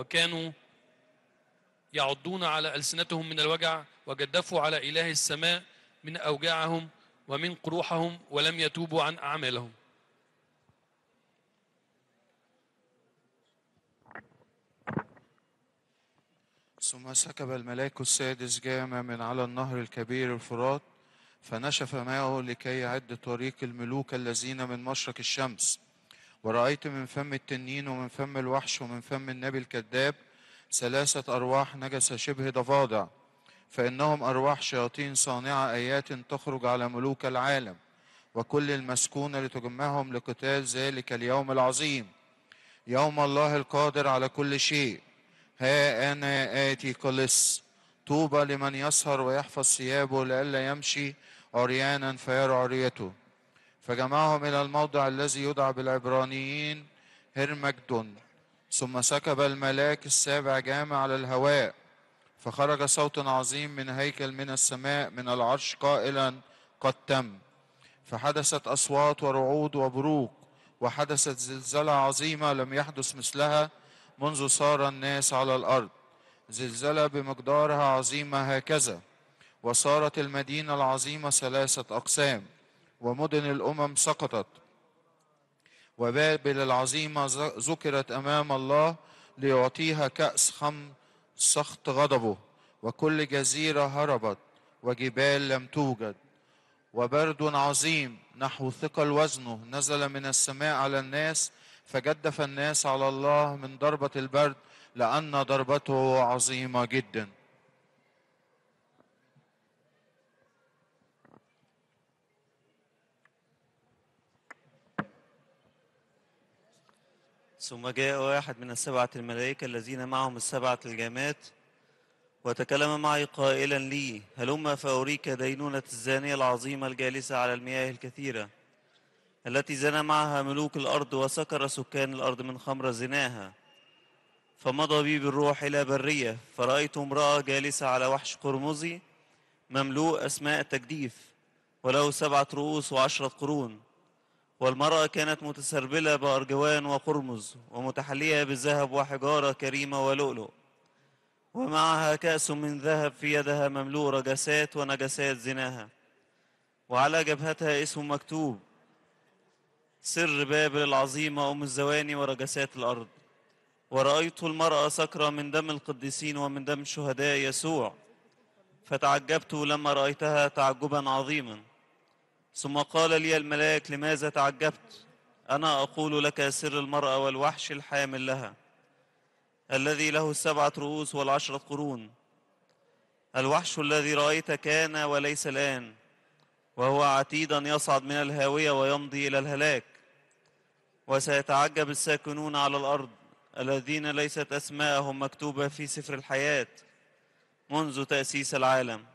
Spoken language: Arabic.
وكانوا يعضون على ألسنتهم من الوجع وجدفوا على إله السماء من أوجاعهم ومن قروحهم ولم يتوبوا عن أعمالهم ثم سكب الملاك السادس جامع من على النهر الكبير الفرات فنشف ماءه لكي يعد طريق الملوك الذين من مشرق الشمس ورأيت من فم التنين ومن فم الوحش ومن فم النبي الكذاب ثلاثة أرواح نجس شبه ضفادع فإنهم أرواح شياطين صانعة آيات تخرج على ملوك العالم وكل المسكون لتجمعهم لقتال ذلك اليوم العظيم يوم الله القادر على كل شيء ها أنا آتي قلص طوبى لمن يسهر ويحفظ ثيابه لئلا يمشي عريانا فيرى عريته فجمعهم إلى الموضع الذي يدعى بالعبرانيين هرمجدون ثم سكب الملاك السابع جامع على الهواء فخرج صوت عظيم من هيكل من السماء من العرش قائلا قد تم فحدثت أصوات ورعود وبروق وحدثت زلزلة عظيمة لم يحدث مثلها منذ صار الناس على الأرض زلزلة بمقدارها عظيمة هكذا وصارت المدينة العظيمة ثلاثة أقسام ومدن الأمم سقطت وبابل العظيمة ذكرت أمام الله ليعطيها كأس خم سخط غضبه وكل جزيرة هربت وجبال لم توجد وبرد عظيم نحو ثقل وزنه نزل من السماء على الناس فجدف الناس على الله من ضربة البرد لأن ضربته عظيمة جداً ثم جاء واحد من السبعة الملائكة الذين معهم السبعة الجامات وتكلم معي قائلا لي هلما فأريك دينونة الزانية العظيمة الجالسة على المياه الكثيرة التي زنى معها ملوك الأرض وسكر سكان الأرض من خمر زناها فمضى بي بالروح إلى برية فرأيت امرأة جالسة على وحش قرمزي مملوء أسماء تجديف وله سبعة رؤوس وعشرة قرون والمرأة كانت متسربلة بأرجوان وقرمز ومتحلية بالذهب وحجارة كريمة ولؤلؤ ومعها كأس من ذهب في يدها مملوء رجسات ونجسات زناها وعلى جبهتها اسم مكتوب سر بابل العظيمة أم الزواني ورجسات الأرض ورأيت المرأة سكرة من دم القديسين ومن دم شهداء يسوع فتعجبت لما رأيتها تعجبا عظيما ثم قال لي الملاك لماذا تعجبت أنا أقول لك سر المرأة والوحش الحامل لها الذي له السبعة رؤوس والعشرة قرون الوحش الذي رأيت كان وليس الآن وهو عتيدا يصعد من الهاوية ويمضي إلى الهلاك وسيتعجب الساكنون على الأرض الذين ليست أسماءهم مكتوبة في سفر الحياة منذ تأسيس العالم